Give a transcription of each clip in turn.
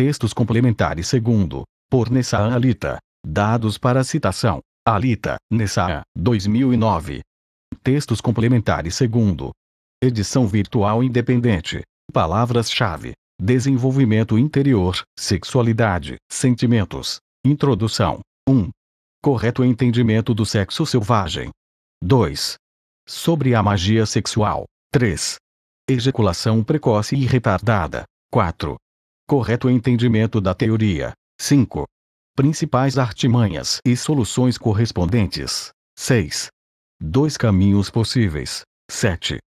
Textos complementares segundo, por Nessa Alita. Dados para citação. Alita, Nessa, 2009. Textos complementares segundo. Edição virtual independente. Palavras-chave: desenvolvimento interior, sexualidade, sentimentos. Introdução: 1. Correto entendimento do sexo selvagem. 2. Sobre a magia sexual. 3. Ejaculação precoce e retardada. 4. Correto entendimento da teoria. 5. Principais artimanhas e soluções correspondentes. 6. Dois caminhos possíveis. 7.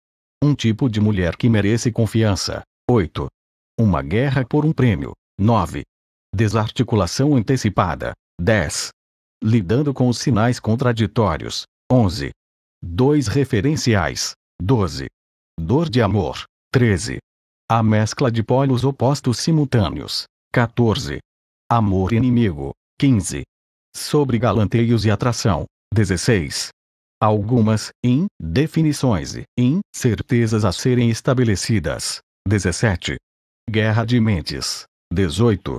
Um tipo de mulher que merece confiança. 8. Uma guerra por um prêmio. 9. Desarticulação antecipada. 10. Lidando com os sinais contraditórios. 11. Dois referenciais. 12. Dor de amor. 13. A mescla de polos opostos simultâneos. 14. Amor inimigo. 15. Sobre galanteios e atração. 16. Algumas, in, definições e in, certezas a serem estabelecidas. 17. Guerra de mentes. 18.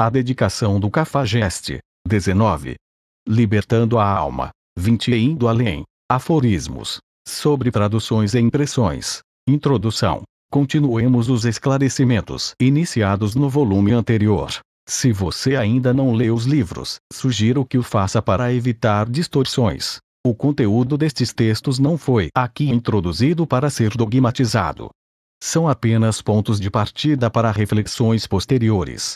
A dedicação do cafajeste. 19. Libertando a alma. 20 e indo além. Aforismos. Sobre traduções e impressões. Introdução. Continuemos os esclarecimentos iniciados no volume anterior. Se você ainda não lê os livros, sugiro que o faça para evitar distorções. O conteúdo destes textos não foi aqui introduzido para ser dogmatizado. São apenas pontos de partida para reflexões posteriores.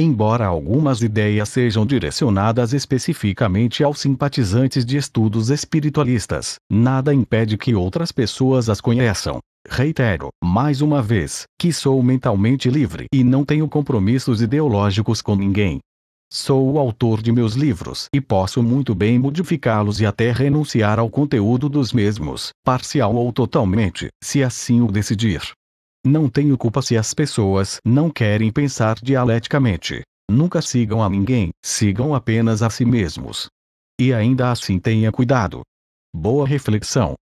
Embora algumas ideias sejam direcionadas especificamente aos simpatizantes de estudos espiritualistas, nada impede que outras pessoas as conheçam, Reitero, mais uma vez, que sou mentalmente livre e não tenho compromissos ideológicos com ninguém. Sou o autor de meus livros e posso muito bem modificá-los e até renunciar ao conteúdo dos mesmos, parcial ou totalmente, se assim o decidir. Não tenho culpa se as pessoas não querem pensar dialeticamente. Nunca sigam a ninguém, sigam apenas a si mesmos. E ainda assim tenha cuidado. Boa reflexão.